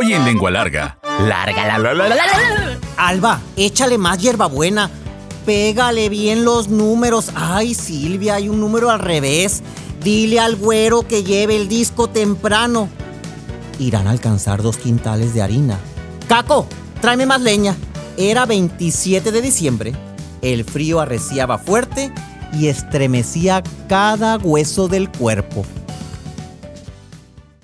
Hoy en Lengua Larga. Larga la, Alba, échale más hierbabuena. Pégale bien los números. Ay, Silvia, hay un número al revés. Dile al güero que lleve el disco temprano. Irán a alcanzar dos quintales de harina. Caco, tráeme más leña. Era 27 de diciembre. El frío arreciaba fuerte y estremecía cada hueso del cuerpo.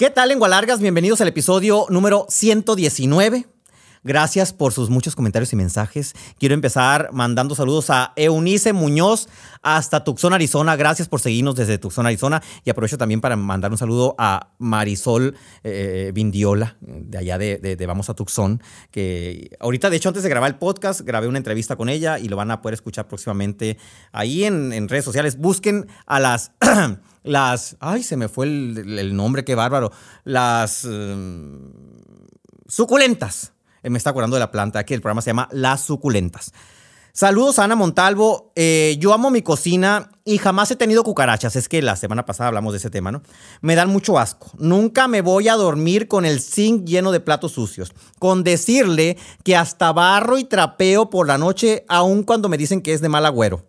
¿Qué tal, largas? Bienvenidos al episodio número 119. Gracias por sus muchos comentarios y mensajes. Quiero empezar mandando saludos a Eunice Muñoz hasta Tucson, Arizona. Gracias por seguirnos desde Tucson, Arizona. Y aprovecho también para mandar un saludo a Marisol eh, Vindiola, de allá de, Vamos a Tucson, que ahorita, de hecho, antes de grabar el podcast, grabé una entrevista con ella y lo van a poder escuchar próximamente ahí en, redes sociales. Busquen a las... las... Ay, se me fue el, nombre, qué bárbaro. Las... Em, suculentas eh, me está acordando de la planta, que el programa se llama Las Suculentas. Saludos Ana Montalvo. Eh, yo amo mi cocina y jamás he tenido cucarachas. Es que la semana pasada hablamos de ese tema, ¿no? Me dan mucho asco. Nunca me voy a dormir con el zinc lleno de platos sucios. Con decirle que hasta barro y trapeo por la noche, aun cuando me dicen que es de mal agüero.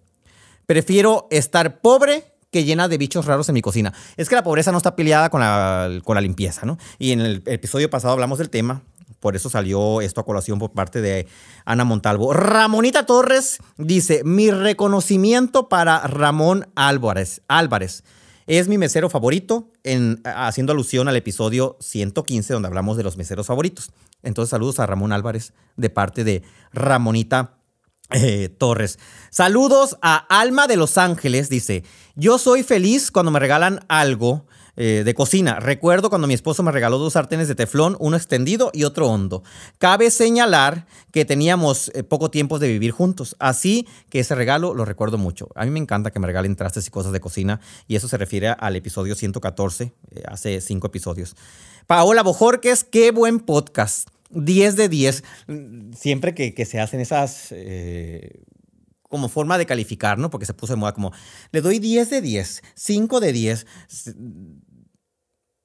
Prefiero estar pobre que llena de bichos raros en mi cocina. Es que la pobreza no está peleada con la, con la limpieza, ¿no? Y en el episodio pasado hablamos del tema por eso salió esto a colación por parte de Ana Montalvo. Ramonita Torres dice, mi reconocimiento para Ramón Álvarez. Álvarez. Es mi mesero favorito, en, haciendo alusión al episodio 115 donde hablamos de los meseros favoritos. Entonces saludos a Ramón Álvarez de parte de Ramonita eh, Torres. Saludos a Alma de Los Ángeles, dice, yo soy feliz cuando me regalan algo eh, de cocina. Recuerdo cuando mi esposo me regaló dos sartenes de teflón, uno extendido y otro hondo. Cabe señalar que teníamos eh, poco tiempo de vivir juntos, así que ese regalo lo recuerdo mucho. A mí me encanta que me regalen trastes y cosas de cocina, y eso se refiere al episodio 114, eh, hace cinco episodios. Paola Bojorques, qué buen podcast. 10 de 10. Mm, siempre que, se hacen esas como forma de calificar, ¿no? Porque se puso de moda como, le doy 10 de 10, 5 de 10.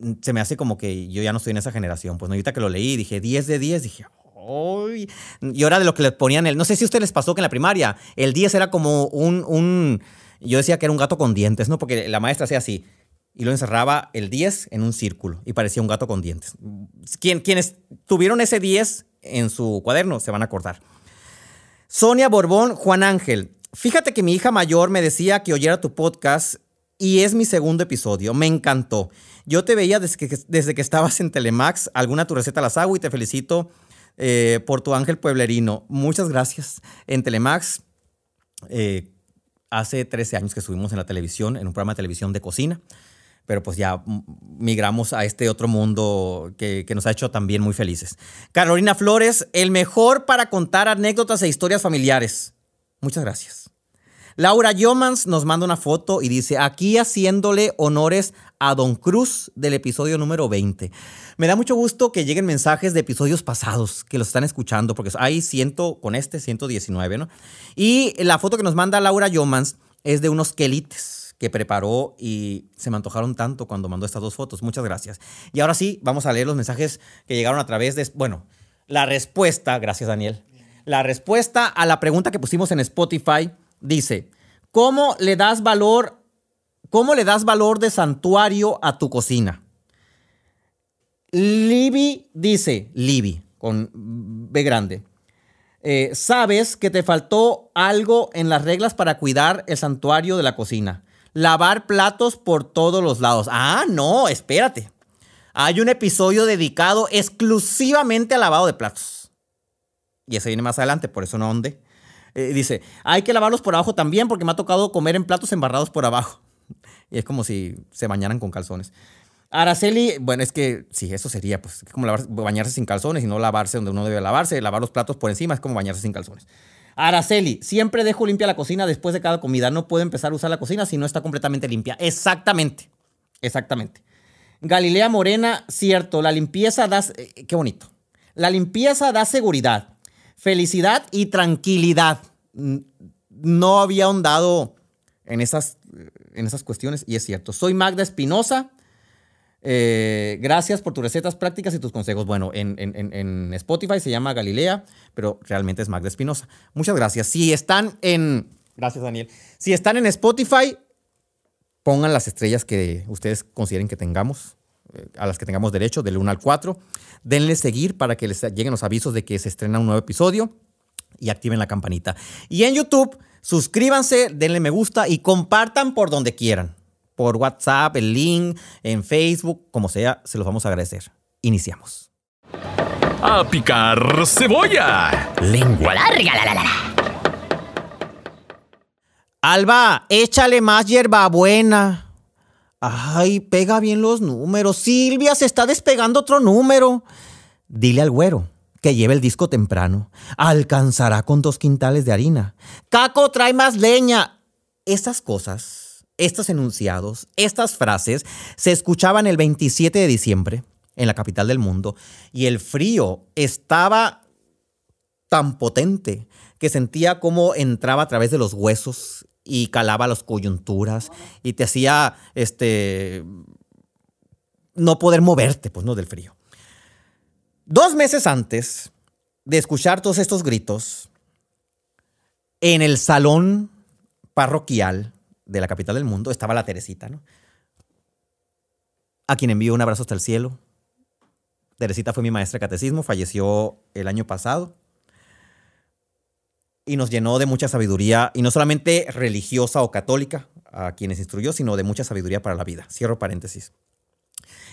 Mm, se me hace como que yo ya no estoy en esa generación. Pues no, ahorita que lo leí, dije 10 de 10, dije, ¡ay! Y ahora de lo que le ponían el, no sé si a ustedes les pasó que en la primaria, el 10 era como un, un, yo decía que era un gato con dientes, ¿no? Porque la maestra hacía así y lo encerraba el 10 en un círculo y parecía un gato con dientes. Quien, quienes tuvieron ese 10 en su cuaderno se van a acordar. Sonia Borbón, Juan Ángel. Fíjate que mi hija mayor me decía que oyera tu podcast y es mi segundo episodio. Me encantó. Yo te veía desde que, desde que estabas en Telemax. Alguna tu receta las hago y te felicito eh, por tu ángel pueblerino. Muchas gracias. En Telemax, eh, hace 13 años que estuvimos en la televisión, en un programa de televisión de cocina pero pues ya migramos a este otro mundo que, nos ha hecho también muy felices. Carolina Flores, el mejor para contar anécdotas e historias familiares. Muchas gracias. Laura Yomans nos manda una foto y dice, aquí haciéndole honores a Don Cruz del episodio número 20. Me da mucho gusto que lleguen mensajes de episodios pasados que los están escuchando, porque hay 100 con este, 119, ¿no? Y la foto que nos manda Laura Yomans es de unos quelites que preparó y se me antojaron tanto cuando mandó estas dos fotos. Muchas gracias. Y ahora sí, vamos a leer los mensajes que llegaron a través de, bueno, la respuesta, gracias Daniel. La respuesta a la pregunta que pusimos en Spotify dice, ¿cómo le das valor, cómo le das valor de santuario a tu cocina? Libby dice, Libby, con B grande. Eh, sabes que te faltó algo en las reglas para cuidar el santuario de la cocina. Lavar platos por todos los lados. Ah, no, espérate. Hay un episodio dedicado exclusivamente al lavado de platos. Y ese viene más adelante, por eso no onde. Eh, dice, hay que lavarlos por abajo también porque me ha tocado comer en platos embarrados por abajo. Y es como si se bañaran con calzones. Araceli, bueno, es que sí, eso sería, pues, como bañarse sin calzones y no lavarse donde uno debe lavarse. Lavar los platos por encima es como bañarse sin calzones. Araceli, siempre dejo limpia la cocina después de cada comida. No puedo empezar a usar la cocina si no está completamente limpia. Exactamente. Exactamente. Galilea Morena, cierto, la limpieza da... Eh, qué bonito. La limpieza da seguridad, felicidad y tranquilidad. No había ahondado en esas, eh, en esas cuestiones y es cierto. Soy Magda Espinosa. Eh, gracias por tus recetas prácticas y tus consejos. Bueno, en, Spotify se llama Galilea, pero realmente es Magda Espinosa. Muchas gracias. Si están en. Gracias, Daniel. Si están en Spotify, pongan las estrellas que ustedes consideren que tengamos, eh, a las que tengamos derecho, del 1 al 4. Denle seguir para que les lleguen los avisos de que se estrena un nuevo episodio y activen la campanita. Y en YouTube, suscríbanse, denle me gusta y compartan por donde quieran por WhatsApp, el link, en Facebook, como sea, se los vamos a agradecer. Iniciamos. A picar cebolla. Lengua larga. La, la, la. Alba, échale más hierbabuena. Ay, pega bien los números. Silvia se está despegando otro número. Dile al güero que lleve el disco temprano. Alcanzará con dos quintales de harina. Caco trae más leña. Esas cosas estos enunciados, estas frases, se escuchaban el 27 de diciembre en la capital del mundo y el frío estaba tan potente que sentía como entraba a través de los huesos y calaba las coyunturas y te hacía este no poder moverte, pues no del frío. Dos meses antes de escuchar todos estos gritos, en el salón parroquial de la capital del mundo, estaba la Teresita, ¿no? A quien envío un abrazo hasta el cielo. Teresita fue mi maestra de catecismo, falleció el año pasado. Y nos llenó de mucha sabiduría, y no solamente religiosa o católica, a quienes instruyó, sino de mucha sabiduría para la vida. Cierro paréntesis.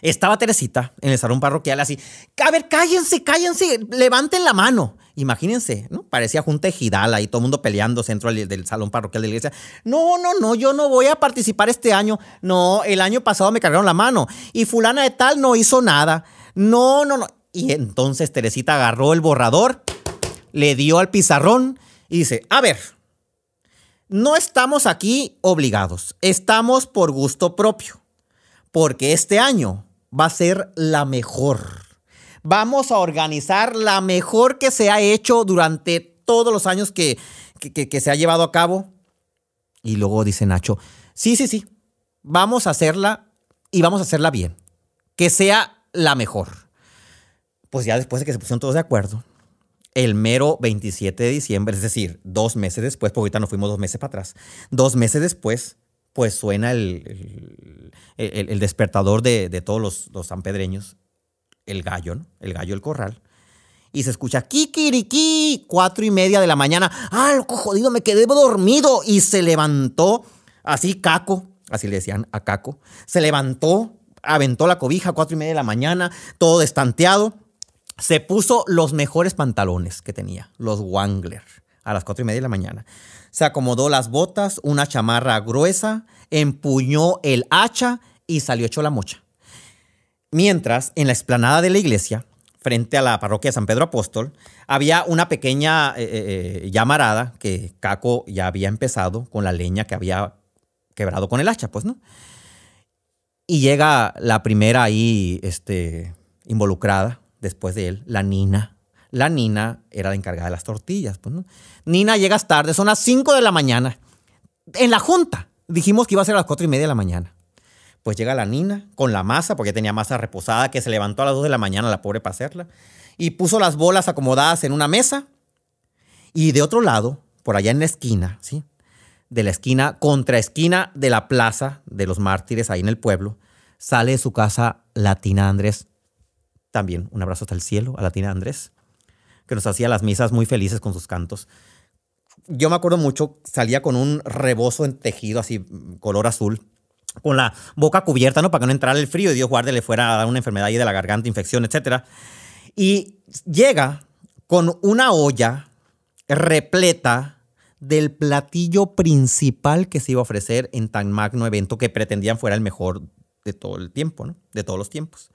Estaba Teresita en el salón parroquial así, a ver, cállense, cállense, levanten la mano. Imagínense, ¿no? Parecía junta ejidal ahí, todo el mundo peleando dentro del, salón parroquial de la iglesia. No, no, no, yo no voy a participar este año. No, el año pasado me cargaron la mano y fulana de tal no hizo nada. No, no, no. Y entonces Teresita agarró el borrador, le dio al pizarrón y dice, a ver, no estamos aquí obligados, estamos por gusto propio porque este año va a ser la mejor. Vamos a organizar la mejor que se ha hecho durante todos los años que, se ha llevado a cabo. Y luego dice Nacho, sí, sí, sí, vamos a hacerla y vamos a hacerla bien, que sea la mejor. Pues ya después de que se pusieron todos de acuerdo, el mero 27 de diciembre, es decir, dos meses después, porque ahorita nos fuimos dos meses para atrás, dos meses después, pues suena el, el, despertador de, todos los, sanpedreños, el gallo, ¿no? El gallo, el corral. Y se escucha kikiriki, cuatro y media de la mañana. ¡Ah, loco jodido! Me quedé dormido. Y se levantó así, caco, así le decían a caco. Se levantó, aventó la cobija, cuatro y media de la mañana, todo destanteado. Se puso los mejores pantalones que tenía, los Wangler, a las cuatro y media de la mañana se acomodó las botas, una chamarra gruesa, empuñó el hacha y salió hecho la mocha. Mientras, en la explanada de la iglesia, frente a la parroquia San Pedro Apóstol, había una pequeña eh, eh, eh, llamarada que Caco ya había empezado con la leña que había quebrado con el hacha, pues, ¿no? Y llega la primera ahí este, involucrada después de él, la Nina la Nina era la encargada de las tortillas. Pues, Nina, llegas tarde, son las 5 de la mañana. En la junta dijimos que iba a ser a las 4 y media de la mañana. Pues llega la Nina con la masa, porque tenía masa reposada, que se levantó a las 2 de la mañana, la pobre, para hacerla. Y puso las bolas acomodadas en una mesa. Y de otro lado, por allá en la esquina, ¿sí? De la esquina, contra esquina de la plaza de los mártires, ahí en el pueblo, sale de su casa Latina Andrés. También un abrazo hasta el cielo a Latina Andrés que nos hacía las misas muy felices con sus cantos. Yo me acuerdo mucho, salía con un rebozo en tejido así, color azul, con la boca cubierta, ¿no? Para que no entrara el frío y Dios guarde le fuera a una enfermedad ahí de la garganta, infección, etc. Y llega con una olla repleta del platillo principal que se iba a ofrecer en tan magno evento que pretendían fuera el mejor de todo el tiempo, ¿no? De todos los tiempos.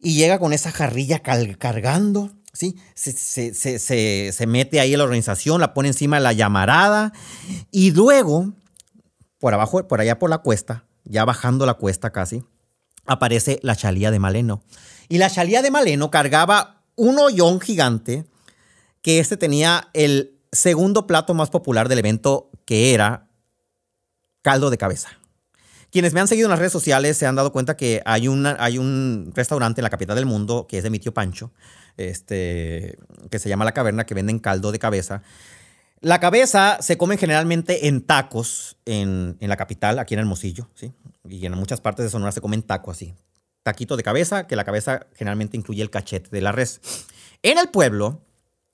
Y llega con esa jarrilla cargando ¿sí? Se, mete ahí la organización, la pone encima de la llamarada y luego, por abajo, por allá por la cuesta, ya bajando la cuesta casi, aparece la chalía de Maleno. Y la chalía de Maleno cargaba un hoyón gigante que este tenía el segundo plato más popular del evento que era caldo de cabeza. Quienes me han seguido en las redes sociales se han dado cuenta que hay, hay un restaurante en la capital del mundo que es de mi tío Pancho, este, que se llama La Caverna, que venden caldo de cabeza. La cabeza se come generalmente en tacos en, la capital, aquí en Hermosillo, ¿sí? Y en muchas partes de Sonora se comen tacos así. Taquito de cabeza, que la cabeza generalmente incluye el cachete de la res. En el pueblo,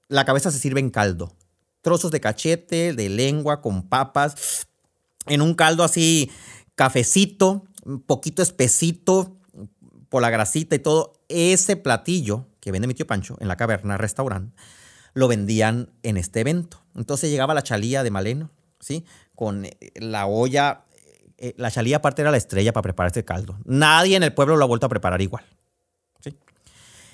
la cabeza se sirve en caldo. Trozos de cachete, de lengua, con papas, en un caldo así, cafecito, un poquito espesito, por la grasita y todo. Ese platillo que vende mi tío Pancho en la caverna, restaurante, lo vendían en este evento. Entonces llegaba la chalía de Maleno, ¿sí? Con eh, la olla, eh, la chalía aparte era la estrella para preparar este caldo. Nadie en el pueblo lo ha vuelto a preparar igual, ¿sí?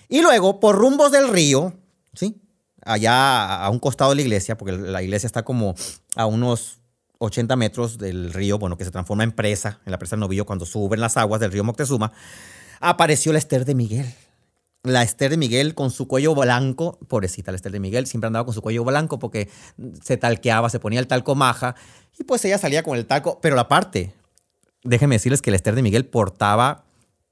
Y luego, por rumbos del río, ¿sí? Allá a un costado de la iglesia, porque la iglesia está como a unos 80 metros del río, bueno, que se transforma en presa, en la presa del Novillo, cuando suben las aguas del río Moctezuma, apareció la Esther de Miguel, la Esther de Miguel con su cuello blanco, pobrecita la Esther de Miguel, siempre andaba con su cuello blanco porque se talqueaba, se ponía el talco maja y pues ella salía con el talco, pero la parte, déjenme decirles que la Esther de Miguel portaba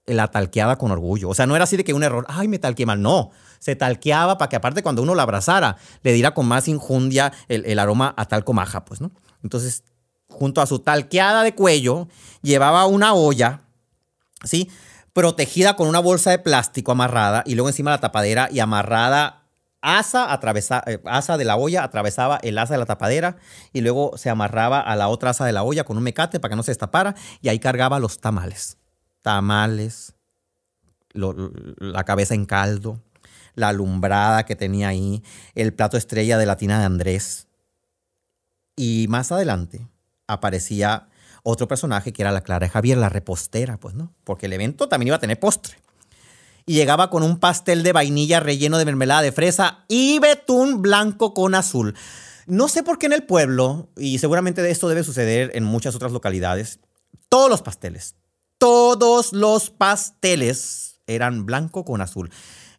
la talqueada con orgullo. O sea, no era así de que un error, ay, me talqueé mal. No, se talqueaba para que aparte cuando uno la abrazara, le diera con más injundia el, aroma a talco maja, pues, ¿no? Entonces, junto a su talqueada de cuello, llevaba una olla, ¿sí? protegida con una bolsa de plástico amarrada y luego encima la tapadera y amarrada asa, eh, asa de la olla, atravesaba el asa de la tapadera y luego se amarraba a la otra asa de la olla con un mecate para que no se destapara y ahí cargaba los tamales. Tamales, la cabeza en caldo, la alumbrada que tenía ahí, el plato estrella de la tina de Andrés. Y más adelante aparecía otro personaje que era la Clara Javier, la repostera, pues, ¿no? Porque el evento también iba a tener postre. Y llegaba con un pastel de vainilla relleno de mermelada de fresa y betún blanco con azul. No sé por qué en el pueblo, y seguramente esto debe suceder en muchas otras localidades, todos los pasteles, todos los pasteles eran blanco con azul.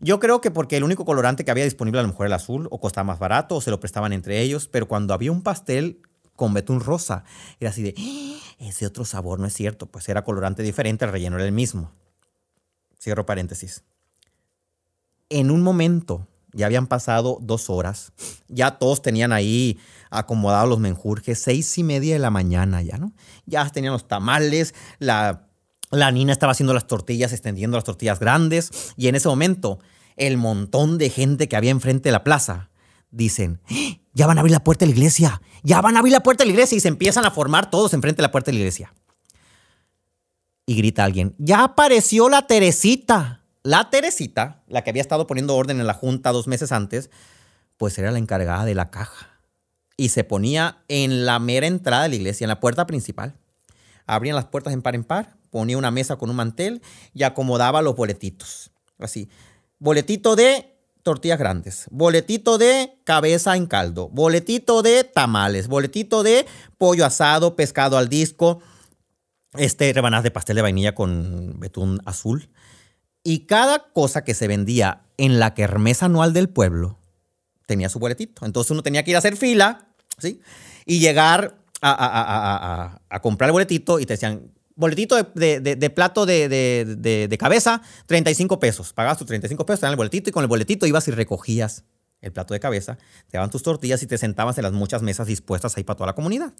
Yo creo que porque el único colorante que había disponible a lo mejor era el azul, o costaba más barato, o se lo prestaban entre ellos, pero cuando había un pastel con betún rosa. Era así de, ah, ese otro sabor no es cierto, pues era colorante diferente, el relleno era el mismo. Cierro paréntesis. En un momento, ya habían pasado dos horas, ya todos tenían ahí acomodados los menjurjes, seis y media de la mañana ya, ¿no? Ya tenían los tamales, la, la nina estaba haciendo las tortillas, extendiendo las tortillas grandes, y en ese momento, el montón de gente que había enfrente de la plaza, dicen, ah, ya van a abrir la puerta de la iglesia, ya van a abrir la puerta de la iglesia y se empiezan a formar todos enfrente de la puerta de la iglesia. Y grita alguien, ya apareció la Teresita. La Teresita, la que había estado poniendo orden en la junta dos meses antes, pues era la encargada de la caja. Y se ponía en la mera entrada de la iglesia, en la puerta principal. Abrían las puertas en par en par, ponía una mesa con un mantel y acomodaba los boletitos. Así, boletito de tortillas grandes, boletito de cabeza en caldo, boletito de tamales, boletito de pollo asado, pescado al disco, este, rebanadas de pastel de vainilla con betún azul. Y cada cosa que se vendía en la kermés anual del pueblo tenía su boletito. Entonces uno tenía que ir a hacer fila, ¿sí? Y llegar a, a comprar el boletito y te decían, boletito de, plato de, cabeza, 35 pesos. Pagabas tus 35 pesos, te dan el boletito y con el boletito ibas y recogías el plato de cabeza, te daban tus tortillas y te sentabas en las muchas mesas dispuestas ahí para toda la comunidad.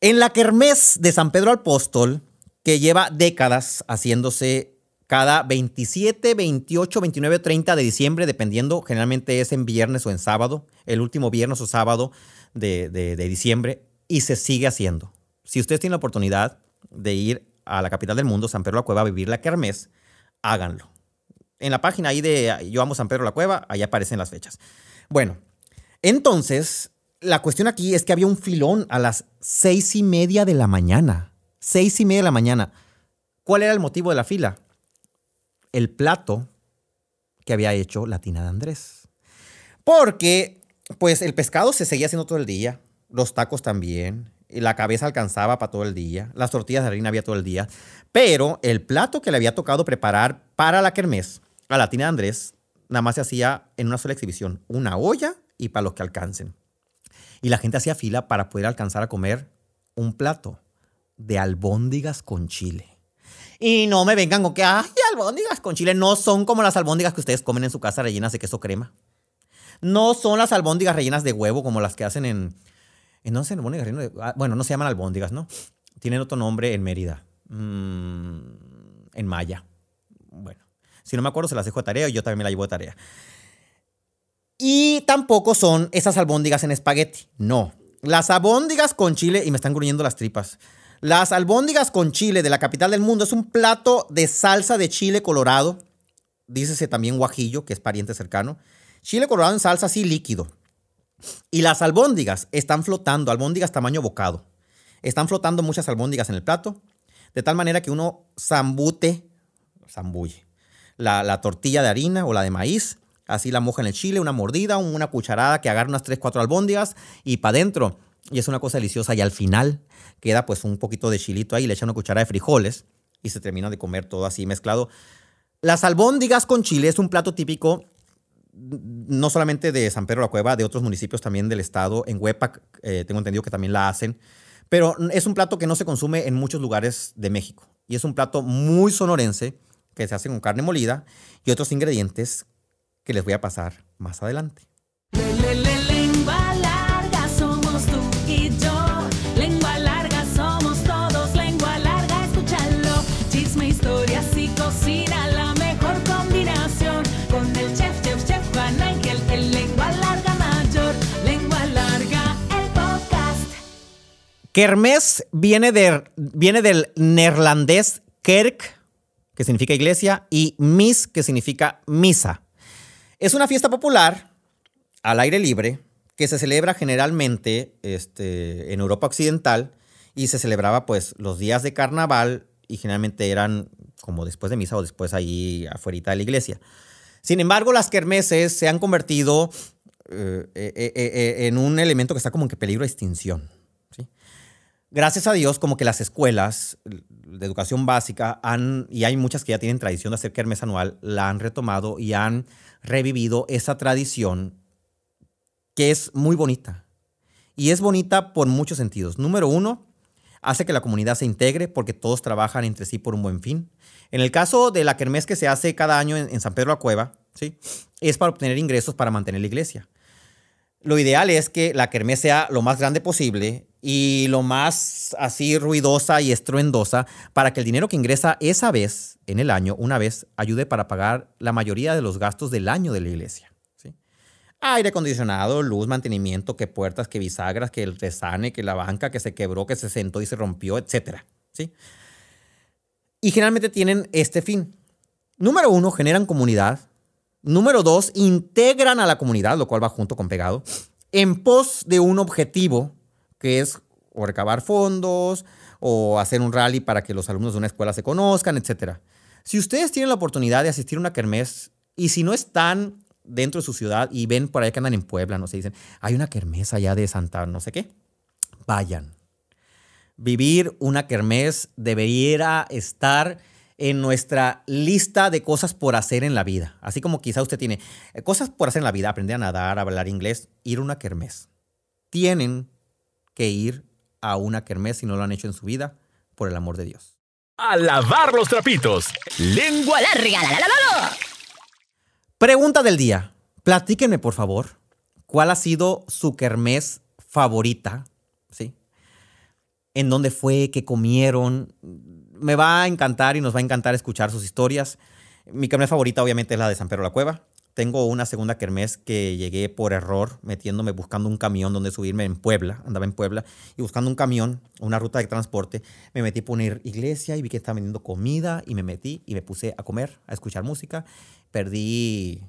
En la kermés de San Pedro Apóstol, que lleva décadas haciéndose cada 27, 28, 29, 30 de diciembre, dependiendo, generalmente es en viernes o en sábado, el último viernes o sábado de, de diciembre, y se sigue haciendo. Si ustedes tienen la oportunidad, de ir a la capital del mundo, San Pedro la Cueva, a vivir la kermés, háganlo. En la página ahí de Yo amo San Pedro la Cueva, ahí aparecen las fechas. Bueno, entonces, la cuestión aquí es que había un filón a las seis y media de la mañana. Seis y media de la mañana. ¿Cuál era el motivo de la fila? El plato que había hecho la tina de Andrés. Porque, pues, el pescado se seguía haciendo todo el día, los tacos también, la cabeza alcanzaba para todo el día, las tortillas de harina había todo el día, pero el plato que le había tocado preparar para la kermés, a la tina de Andrés, nada más se hacía en una sola exhibición, una olla y para los que alcancen. Y la gente hacía fila para poder alcanzar a comer un plato de albóndigas con chile. Y no me vengan con que, ay, albóndigas con chile no son como las albóndigas que ustedes comen en su casa rellenas de queso crema. No son las albóndigas rellenas de huevo como las que hacen en, Ah, bueno, no se llaman albóndigas, ¿no? Tienen otro nombre en Mérida, mm, en Maya. Bueno, si no me acuerdo, se las dejo a tarea y yo también me la llevo a tarea. Y tampoco son esas albóndigas en espagueti, no. Las albóndigas con chile, y me están gruñendo las tripas. Las albóndigas con chile de la capital del mundo es un plato de salsa de chile colorado. Dícese también guajillo, que es pariente cercano. Chile colorado en salsa así líquido. Y las albóndigas están flotando, albóndigas tamaño bocado. Están flotando muchas albóndigas en el plato, de tal manera que uno zambute, zambulle, la, la tortilla de harina o la de maíz, así la moja en el chile, una mordida, una cucharada que agarra unas 3, 4 albóndigas y para adentro. Y es una cosa deliciosa y al final queda pues un poquito de chilito ahí, le echan una cucharada de frijoles y se termina de comer todo así mezclado. Las albóndigas con chile es un plato típico no solamente de San Pedro la Cueva, de otros municipios también del estado. En Huepac eh, tengo entendido que también la hacen. Pero es un plato que no se consume en muchos lugares de México. Y es un plato muy sonorense que se hace con carne molida y otros ingredientes que les voy a pasar más adelante. Kermes viene, de, viene del neerlandés kerk, que significa iglesia, y mis, que significa misa. Es una fiesta popular al aire libre que se celebra generalmente este, en Europa Occidental y se celebraba pues los días de carnaval y generalmente eran como después de misa o después ahí afuera de la iglesia. Sin embargo, las kermeses se han convertido eh, eh, eh, en un elemento que está como en peligro de extinción gracias a Dios, como que las escuelas de educación básica han, y hay muchas que ya tienen tradición de hacer hermes anual, la han retomado y han revivido esa tradición que es muy bonita. Y es bonita por muchos sentidos. Número uno, hace que la comunidad se integre porque todos trabajan entre sí por un buen fin. En el caso de la kermes que se hace cada año en, en San Pedro la Cueva, ¿sí? es para obtener ingresos para mantener la iglesia lo ideal es que la kermés sea lo más grande posible y lo más así ruidosa y estruendosa para que el dinero que ingresa esa vez en el año, una vez, ayude para pagar la mayoría de los gastos del año de la iglesia. Aire acondicionado, luz, mantenimiento, que puertas, que bisagras, que el resane, que la banca, que se quebró, que se sentó y se rompió, etc. ¿sí? Y generalmente tienen este fin. Número uno, generan comunidad Número dos, integran a la comunidad, lo cual va junto con pegado, en pos de un objetivo que es o recabar fondos o hacer un rally para que los alumnos de una escuela se conozcan, etc. Si ustedes tienen la oportunidad de asistir a una kermés y si no están dentro de su ciudad y ven por ahí que andan en Puebla, no sé, dicen, hay una kermés allá de Santa, no sé qué, vayan. Vivir una kermés debería estar en nuestra lista de cosas por hacer en la vida. Así como quizá usted tiene eh, cosas por hacer en la vida, aprender a nadar, a hablar inglés, ir a una kermés. Tienen que ir a una kermés si no lo han hecho en su vida, por el amor de Dios. A lavar los trapitos. Lengua larga. La, la, Pregunta del día. Platíquenme, por favor, cuál ha sido su kermés favorita, ¿sí? ¿En dónde fue? ¿Qué comieron? me va a encantar y nos va a encantar escuchar sus historias. Mi quermés favorita obviamente es la de San Pedro la Cueva. Tengo una segunda kermés que llegué por error metiéndome buscando un camión donde subirme en Puebla, andaba en Puebla, y buscando un camión, una ruta de transporte, me metí por una iglesia y vi que estaban vendiendo comida y me metí y me puse a comer, a escuchar música. Perdí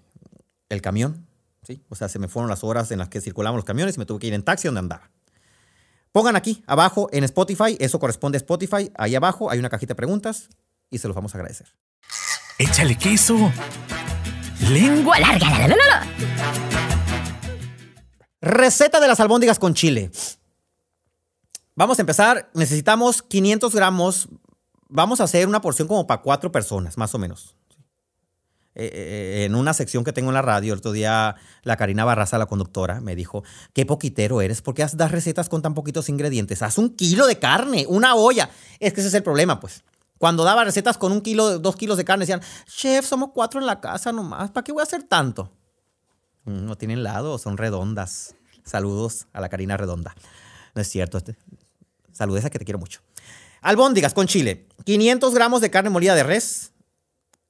el camión, ¿sí? O sea, se me fueron las horas en las que circulaban los camiones y me tuve que ir en taxi donde andaba. Pongan aquí abajo en Spotify, eso corresponde a Spotify, ahí abajo hay una cajita de preguntas y se los vamos a agradecer. Échale queso. Lengua larga. La, Receta de las albóndigas con chile. Vamos a empezar. Necesitamos 500 gramos. Vamos a hacer una porción como para cuatro personas, más o menos. Eh, eh, eh, en una sección que tengo en la radio, el otro día la Karina Barraza, la conductora, me dijo, qué poquitero eres, ¿por qué das recetas con tan poquitos ingredientes? Haz un kilo de carne, una olla. Es que ese es el problema, pues. Cuando daba recetas con un kilo, dos kilos de carne, decían, chef, somos cuatro en la casa nomás, ¿para qué voy a hacer tanto? Mm, no tienen lado, son redondas. Saludos a la Karina Redonda. No es cierto. Este, Saludes a que te quiero mucho. Albóndigas con chile. 500 gramos de carne molida de res.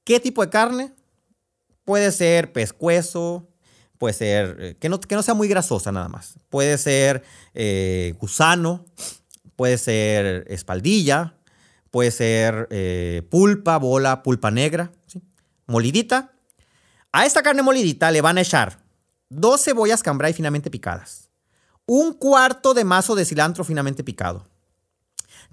¿Qué tipo de carne? Puede ser pescuezo, puede ser, eh, que no, que no sea muy grasosa nada más. Puede ser eh, gusano, puede ser espaldilla, puede ser eh, pulpa, bola, pulpa negra, molidita. A esta carne molidita le van a echar dos cebollas cambray finamente picadas, un cuarto de mazo de cilantro finamente picado,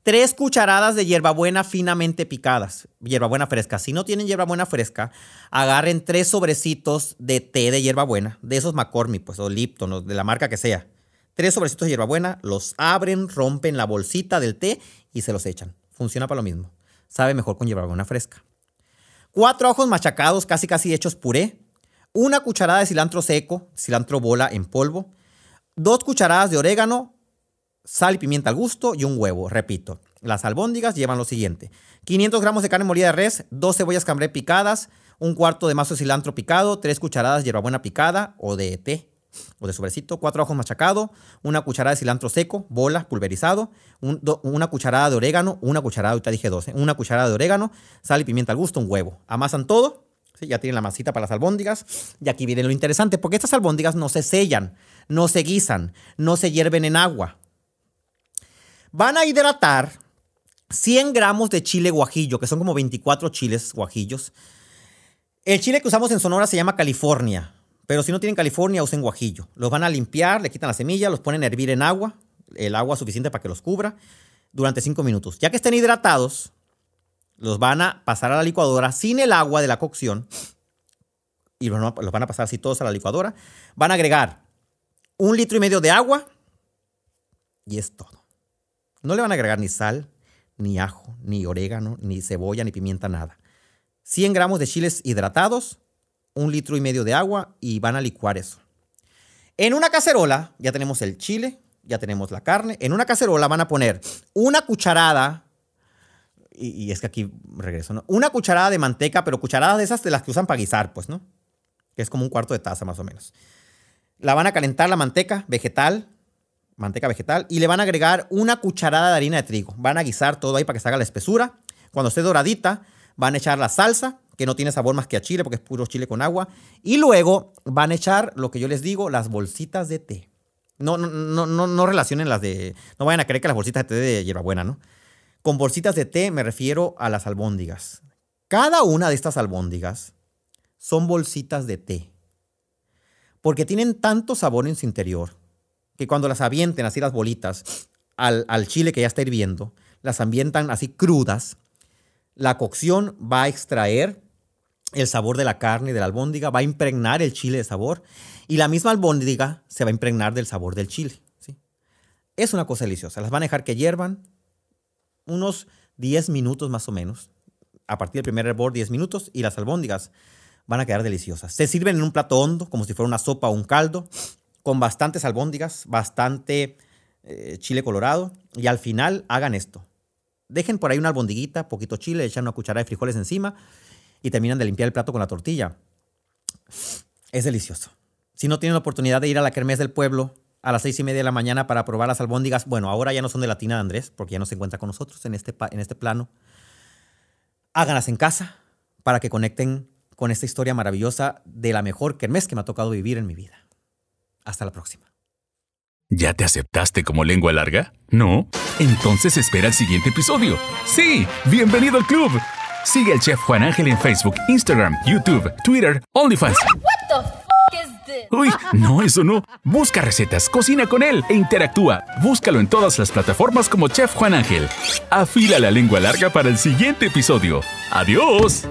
Tres cucharadas de hierbabuena finamente picadas, hierbabuena fresca. Si no tienen hierbabuena fresca, agarren tres sobrecitos de té de hierbabuena, de esos McCormick, pues, o Lipton, o de la marca que sea. Tres sobrecitos de hierbabuena, los abren, rompen la bolsita del té y se los echan. Funciona para lo mismo. Sabe mejor con hierbabuena fresca. Cuatro ojos machacados, casi casi hechos puré. Una cucharada de cilantro seco, cilantro bola en polvo. Dos cucharadas de orégano, sal y pimienta al gusto y un huevo. Repito, las albóndigas llevan lo siguiente. 500 gramos de carne molida de res, dos cebollas cambré picadas, un cuarto de mazo de cilantro picado, tres cucharadas de hierbabuena picada o de té o de sobrecito, cuatro ajos machacados... una cucharada de cilantro seco, Bola pulverizado, una cucharada de orégano, una cucharada, ahorita dije 12, una cucharada de orégano, sal y pimienta al gusto, un huevo. Amasan todo, ¿sí? ya tienen la masita para las albóndigas. Y aquí viene lo interesante, porque estas albóndigas no se sellan, no se guisan, no se hierven en agua. Van a hidratar 100 gramos de chile guajillo, que son como 24 chiles guajillos. El chile que usamos en Sonora se llama California, pero si no tienen California, usen guajillo. Los van a limpiar, le quitan la semilla, los ponen a hervir en agua, el agua suficiente para que los cubra, durante 5 minutos. Ya que estén hidratados, los van a pasar a la licuadora sin el agua de la cocción y los, van a pasar así todos a la licuadora. Van a agregar un litro y medio de agua y es todo. No le van a agregar ni sal, ni ajo, ni orégano, ni cebolla, ni pimienta, nada. 100 gramos de chiles hidratados, un litro y medio de agua y van a licuar eso. En una cacerola ya tenemos el chile, ya tenemos la carne. En una cacerola van a poner una cucharada, y, es que aquí regreso, ¿no? Una cucharada de manteca, pero cucharadas de esas de las que usan para guisar, pues, ¿no? Que es como un cuarto de taza más o menos. La van a calentar la manteca vegetal manteca vegetal y le van a agregar una cucharada de harina de trigo. Van a guisar todo ahí para que se haga la espesura. Cuando esté doradita, van a echar la salsa, que no tiene sabor más que a chile porque es puro chile con agua. Y luego van a echar lo que yo les digo, las bolsitas de té. No, no, relacionen las de. No vayan a creer que las bolsitas de té de hierbabuena, ¿no? Con bolsitas de té me refiero a las albóndigas. Cada una de estas albóndigas son bolsitas de té. Porque tienen tanto sabor en su interior que cuando las avienten así las bolitas al, chile que ya está hirviendo, las ambientan así crudas, la cocción va a extraer el sabor de la carne, de la albóndiga, va a impregnar el chile de sabor y la misma albóndiga se va a impregnar del sabor del chile. ¿sí? Es una cosa deliciosa. Las van a dejar que hiervan unos 10 minutos más o menos. A partir del primer hervor, 10 minutos y las albóndigas van a quedar deliciosas. Se sirven en un plato hondo, como si fuera una sopa o un caldo con bastantes albóndigas, bastante eh, chile colorado y al final hagan esto. Dejen por ahí una albondiguita, poquito chile, echan una cucharada de frijoles encima y terminan de limpiar el plato con la tortilla. Es delicioso. Si no tienen la oportunidad de ir a la kermés del pueblo a las seis y media de la mañana para probar las albóndigas, bueno, ahora ya no son de la tina de Andrés porque ya no se encuentra con nosotros en este, en este plano. Háganlas en casa para que conecten con esta historia maravillosa de la mejor kermés que me ha tocado vivir en mi vida. Hasta la próxima. ¿Ya te aceptaste como lengua larga? ¿No? Entonces espera el siguiente episodio. ¡Sí! ¡Bienvenido al club! Sigue al chef Juan Ángel en Facebook, Instagram, YouTube, Twitter, OnlyFans. What the Uy, no, eso no. Busca recetas, cocina con él e interactúa. Búscalo en todas las plataformas como Chef Juan Ángel. Afila la lengua larga para el siguiente episodio. ¡Adiós!